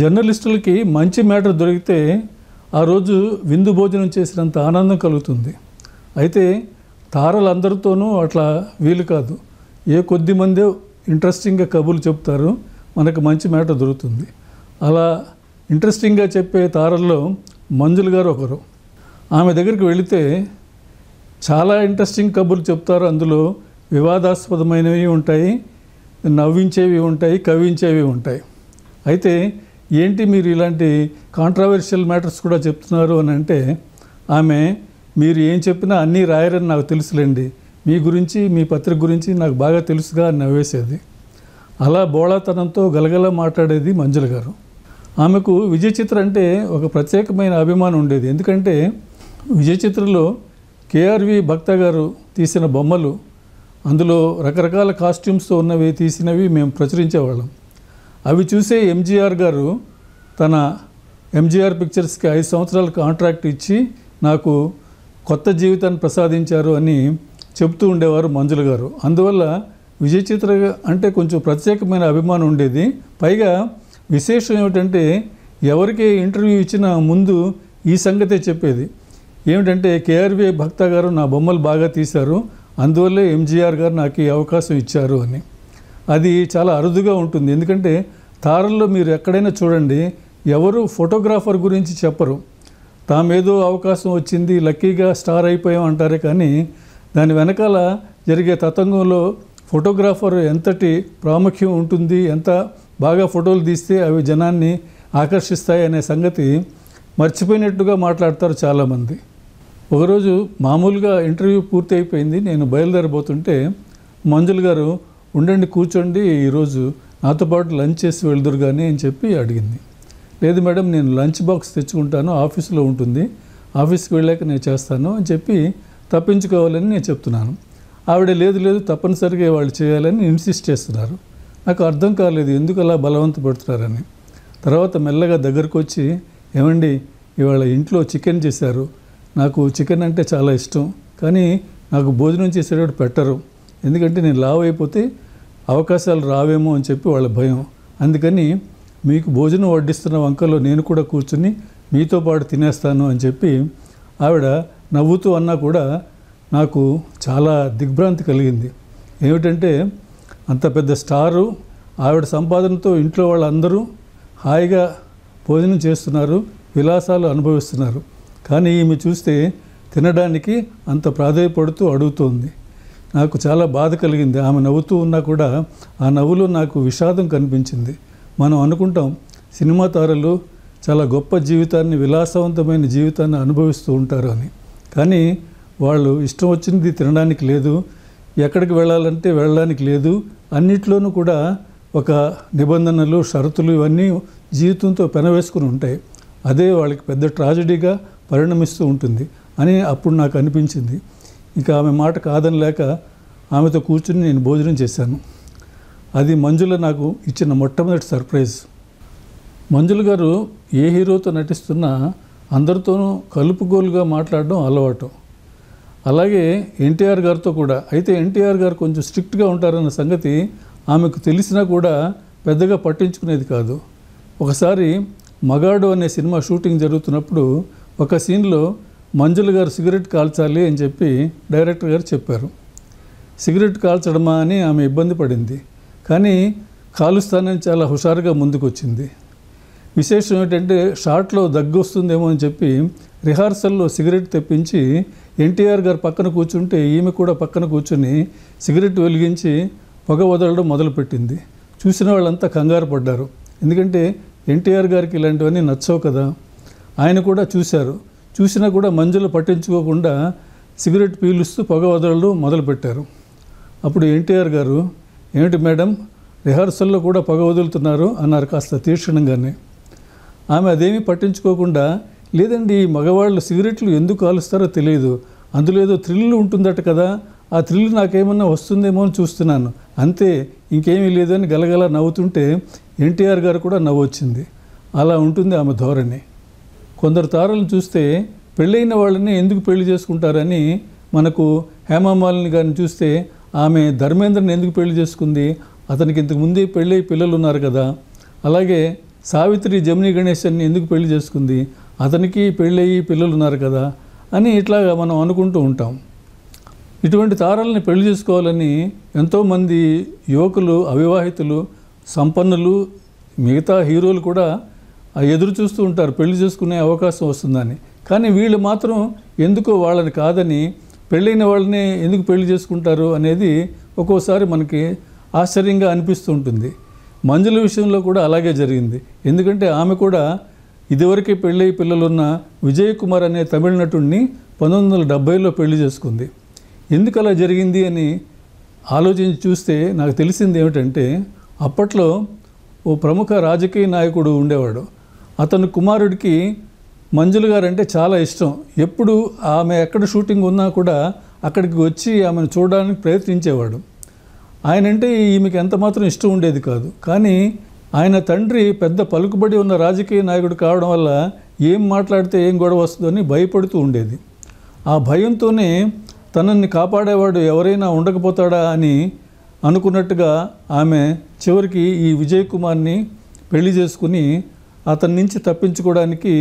జర్నలిస్టులకి మంచి మ్యాటర్ దొరికితే ఆ రోజు విందు భోజనం చేసినంత ఆనందం కలుగుతుంది అయితే తారలందరితోనూ అట్లా వీలు కాదు ఏ కొద్ది మందే ఇంట్రెస్టింగ్గా కబుర్లు చెప్తారు మనకు మంచి మ్యాటర్ దొరుకుతుంది అలా ఇంట్రెస్టింగ్గా చెప్పే తారల్లో మంజులు గారు ఒకరు ఆమె దగ్గరికి వెళితే చాలా ఇంట్రెస్టింగ్ కబుర్లు చెప్తారు అందులో వివాదాస్పదమైనవి ఉంటాయి నవ్వించేవి ఉంటాయి కవించేవి ఉంటాయి అయితే ఏంటి మీరు ఇలాంటి కాంట్రవర్షియల్ మ్యాటర్స్ కూడా చెప్తున్నారు అని అంటే ఆమె మీరు ఏం చెప్పినా అన్నీ రాయరని నాకు తెలుసులేండి మీ గురించి మీ పత్రిక గురించి నాకు బాగా తెలుసుగా అని నవ్వేసేది అలా బోళాతనంతో గలగల మాట్లాడేది మంజుల గారు ఆమెకు విజయ చిత్ర అంటే ఒక ప్రత్యేకమైన అభిమానం ఉండేది ఎందుకంటే విజయ చిత్రలో కేఆర్వి భక్త గారు తీసిన బొమ్మలు అందులో రకరకాల కాస్ట్యూమ్స్తో ఉన్నవి తీసినవి మేము ప్రచురించేవాళ్ళం అవి చూసే ఎంజీఆర్ గారు తన ఎంజీఆర్ పిక్చర్స్కి ఐదు సంవత్సరాలు కాంట్రాక్ట్ ఇచ్చి నాకు కొత్త జీవితాన్ని ప్రసాదించారు అని చెప్తూ ఉండేవారు మంజుల గారు అందువల్ల విజయ చిత్ర అంటే కొంచెం ప్రత్యేకమైన అభిమానం ఉండేది పైగా విశేషం ఏమిటంటే ఎవరికి ఇంటర్వ్యూ ఇచ్చిన ముందు ఈ సంగతే చెప్పేది ఏమిటంటే కేఆర్వీఐ భక్త గారు నా బొమ్మలు బాగా తీశారు అందువల్లే ఎంజీఆర్ గారు నాకు ఈ అవకాశం ఇచ్చారు అని అది చాలా అరుదుగా ఉంటుంది ఎందుకంటే తారల్లో మీరు ఎక్కడైనా చూడండి ఎవరు ఫోటోగ్రాఫర్ గురించి చెప్పరు తామేదో అవకాశం వచ్చింది లక్కీగా స్టార్ అయిపోయాం అంటారే కానీ దాని వెనకాల జరిగే తతంగంలో ఫోటోగ్రాఫర్ ఎంతటి ప్రాముఖ్యం ఉంటుంది ఎంత బాగా ఫోటోలు తీస్తే అవి జనాన్ని ఆకర్షిస్తాయి అనే సంగతి మర్చిపోయినట్టుగా మాట్లాడతారు చాలామంది ఒకరోజు మామూలుగా ఇంటర్వ్యూ పూర్తి అయిపోయింది నేను బయలుదేరబోతుంటే మంజులు గారు ఉండండి కూర్చోండి ఈరోజు నాతో పాటు లంచ్ చేసి వెళ్దురు కానీ అని చెప్పి అడిగింది లేదు మేడం నేను లంచ్ బాక్స్ తెచ్చుకుంటాను ఆఫీసులో ఉంటుంది ఆఫీస్కి వెళ్ళాక నేను చేస్తాను అని చెప్పి తప్పించుకోవాలని నేను చెప్తున్నాను ఆవిడ లేదు లేదు తప్పనిసరిగా వాళ్ళు చేయాలని ఇన్సిస్ట్ చేస్తున్నారు నాకు అర్థం కాలేదు ఎందుకు అలా బలవంత పెడుతున్నారని తర్వాత మెల్లగా దగ్గరకు వచ్చి ఏమండి ఇవాళ ఇంట్లో చికెన్ చేశారు నాకు చికెన్ అంటే చాలా ఇష్టం కానీ నాకు భోజనం చేసేటప్పుడు పెట్టరు ఎందుకంటే నేను లావ్ అయిపోతే అవకాశాలు రావేమో అని చెప్పి వాళ్ళ భయం అందుకని మీకు భోజనం వడ్డిస్తున్న వంకలో నేను కూడా కూర్చుని మీతో పాటు తినేస్తాను అని చెప్పి ఆవిడ నవ్వుతూ అన్నా కూడా నాకు చాలా దిగ్భ్రాంతి కలిగింది ఏమిటంటే అంత పెద్ద స్టారు ఆవిడ సంపాదనతో ఇంట్లో వాళ్ళందరూ హాయిగా భోజనం చేస్తున్నారు విలాసాలు అనుభవిస్తున్నారు కానీ ఈమె చూస్తే తినడానికి అంత ప్రాధాయపడుతూ అడుగుతోంది నాకు చాలా బాధ కలిగింది ఆమె నవ్వుతూ ఉన్నా కూడా ఆ నవ్వులో నాకు విషాదం కనిపించింది మనం అనుకుంటాం సినిమా తారలు చాలా గొప్ప జీవితాన్ని విలాసవంతమైన జీవితాన్ని అనుభవిస్తూ ఉంటారు అని కానీ వాళ్ళు ఇష్టం వచ్చింది తినడానికి లేదు ఎక్కడికి వెళ్ళాలంటే వెళ్ళడానికి లేదు అన్నిట్లోనూ కూడా ఒక నిబంధనలు షరతులు ఇవన్నీ జీవితంతో పెనవేసుకుని ఉంటాయి అదే వాళ్ళకి పెద్ద ట్రాజడీగా పరిణమిస్తూ ఉంటుంది అని అప్పుడు నాకు అనిపించింది ఇక ఆమె మాట కాదని లేక ఆమెతో కూర్చుని నేను భోజనం చేశాను అది మంజుల నాకు ఇచ్చిన మొట్టమొదటి సర్ప్రైజ్ మంజుల గారు ఏ హీరోతో నటిస్తున్నా అందరితోనూ కలుపుగోలుగా మాట్లాడడం అలవాటు అలాగే ఎన్టీఆర్ గారితో కూడా అయితే ఎన్టీఆర్ గారు కొంచెం స్ట్రిక్ట్గా ఉంటారన్న సంగతి ఆమెకు తెలిసినా కూడా పెద్దగా పట్టించుకునేది కాదు ఒకసారి మగాడు అనే సినిమా షూటింగ్ జరుగుతున్నప్పుడు ఒక సీన్లో మంజులు గారు సిగరెట్ కాల్చాలి అని చెప్పి డైరెక్టర్ గారు చెప్పారు సిగరెట్ కాల్చడమా అని ఆమె ఇబ్బంది పడింది కానీ కాలుస్తానని చాలా హుషారుగా ముందుకొచ్చింది విశేషం ఏంటంటే షార్ట్లో దగ్గు వస్తుందేమో అని చెప్పి రిహార్సల్లో సిగరెట్ తెప్పించి ఎన్టీఆర్ గారు పక్కన కూర్చుంటే ఈమె కూడా పక్కన కూర్చుని సిగరెట్ వెలిగించి పొగ వదలడం మొదలుపెట్టింది చూసిన వాళ్ళంతా కంగారు పడ్డారు ఎందుకంటే ఎన్టీఆర్ గారికి ఇలాంటివన్నీ నచ్చవు కదా ఆయన కూడా చూశారు చూసినా కూడా మంజులు పట్టించుకోకుండా సిగరెట్ పీలుస్తూ పొగ వదలడం మొదలుపెట్టారు అప్పుడు ఎన్టీఆర్ గారు ఏమిటి మేడం రిహార్సల్లో కూడా పొగ వదులుతున్నారు అన్నారు కాస్త తీక్షణంగానే ఆమె అదేమీ పట్టించుకోకుండా లేదండి ఈ మగవాళ్ళు సిగరెట్లు ఎందుకు కాలుస్తారో తెలియదు అందులో ఏదో థ్రిల్ ఉంటుందట కదా ఆ థ్రిల్ నాకేమన్నా వస్తుందేమో అని చూస్తున్నాను అంతే ఇంకేమీ లేదని గలగల నవ్వుతుంటే ఎన్టీఆర్ గారు కూడా నవ్వొచ్చింది అలా ఉంటుంది ఆమె ధోరణి కొందరు తారలను చూస్తే పెళ్ళైన వాళ్ళని ఎందుకు పెళ్లి చేసుకుంటారని మనకు హేమమాలిని గారిని చూస్తే ఆమె ధర్మేంద్రని ఎందుకు పెళ్లి చేసుకుంది అతనికి ఇంతకు ముందే పెళ్ళై పిల్లలు ఉన్నారు కదా అలాగే సావిత్రి జమిని గణేశాన్ని ఎందుకు పెళ్లి చేసుకుంది అతనికి పెళ్ళయ్యి పిల్లలు ఉన్నారు కదా అని ఇట్లాగా మనం అనుకుంటూ ఉంటాం ఇటువంటి తారాలని పెళ్లి చేసుకోవాలని ఎంతోమంది యువకులు అవివాహితులు సంపన్నులు మిగతా హీరోలు కూడా ఎదురు చూస్తూ ఉంటారు పెళ్లి చేసుకునే అవకాశం వస్తుందని కానీ వీళ్ళు మాత్రం ఎందుకో వాళ్ళని కాదని పెళ్ళైన వాళ్ళని ఎందుకు పెళ్లి చేసుకుంటారు అనేది ఒక్కోసారి మనకి ఆశ్చర్యంగా అనిపిస్తూ ఉంటుంది మంజుల విషయంలో కూడా అలాగే జరిగింది ఎందుకంటే ఆమె కూడా ఇదివరకే పెళ్ళై పిల్లలున్న విజయ్ కుమార్ అనే తమిళ నటుడిని పంతొమ్మిది వందల పెళ్లి చేసుకుంది ఎందుకు అలా జరిగింది అని ఆలోచించి చూస్తే నాకు తెలిసింది ఏమిటంటే అప్పట్లో ఓ ప్రముఖ రాజకీయ నాయకుడు ఉండేవాడు అతను కుమారుడికి మంజులు గారు అంటే చాలా ఇష్టం ఎప్పుడు ఆమె ఎక్కడ షూటింగ్ ఉన్నా కూడా అక్కడికి వచ్చి ఆమెను చూడడానికి ప్రయత్నించేవాడు ఆయనంటే ఈమెకి ఎంతమాత్రం ఇష్టం ఉండేది కాదు కానీ ఆయన తండ్రి పెద్ద పలుకుబడి ఉన్న రాజకీయ నాయకుడు కావడం వల్ల ఏం మాట్లాడితే ఏం గొడవ వస్తుందని భయపడుతూ ఉండేది ఆ భయంతోనే తనని కాపాడేవాడు ఎవరైనా ఉండకపోతాడా అని అనుకున్నట్టుగా ఆమె చివరికి ఈ విజయ్ కుమార్ని పెళ్లి చేసుకుని అతని నుంచి తప్పించుకోవడానికి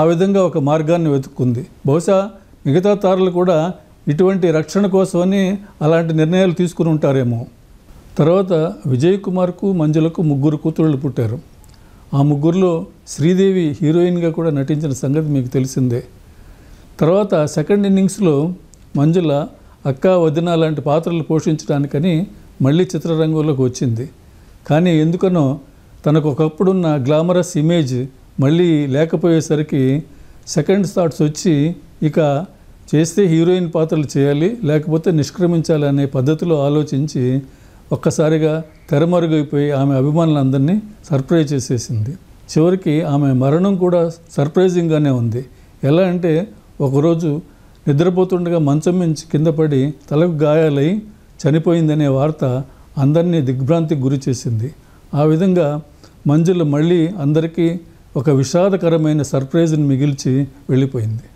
ఆ విధంగా ఒక మార్గాన్ని వెతుక్కుంది బహుశా మిగతా తారలు కూడా ఇటువంటి రక్షణ కోసమని అలాంటి నిర్ణయాలు తీసుకుని ఉంటారేమో తర్వాత విజయ్ కుమార్కు మంజులకు ముగ్గురు కూతుళ్ళు పుట్టారు ఆ ముగ్గురులో శ్రీదేవి హీరోయిన్గా కూడా నటించిన సంగతి మీకు తెలిసిందే తర్వాత సెకండ్ ఇన్నింగ్స్లో మంజుల అక్క వదిన లాంటి పాత్రలు పోషించడానికని మళ్ళీ చిత్రరంగంలోకి వచ్చింది కానీ ఎందుకనో తనకు ఒకప్పుడున్న గ్లామరస్ ఇమేజ్ మళ్ళీ లేకపోయేసరికి సెకండ్ థాట్స్ వచ్చి ఇక చేస్తే హీరోయిన్ పాత్రలు చేయాలి లేకపోతే నిష్క్రమించాలి అనే పద్ధతిలో ఆలోచించి ఒక్కసారిగా తెరమరుగైపోయి ఆమె అభిమానులందరినీ సర్ప్రైజ్ చేసేసింది చివరికి ఆమె మరణం కూడా సర్ప్రైజింగ్గానే ఉంది ఎలా అంటే ఒకరోజు నిద్రపోతుండగా మంచం నుంచి కింద పడి తలకు గాయాలై చనిపోయిందనే వార్త అందరినీ దిగ్భ్రాంతికి గురి చేసింది ఆ విధంగా మంజుల మళ్ళీ అందరికీ ఒక విషాదకరమైన సర్ప్రైజ్ని మిగిల్చి వెళ్ళిపోయింది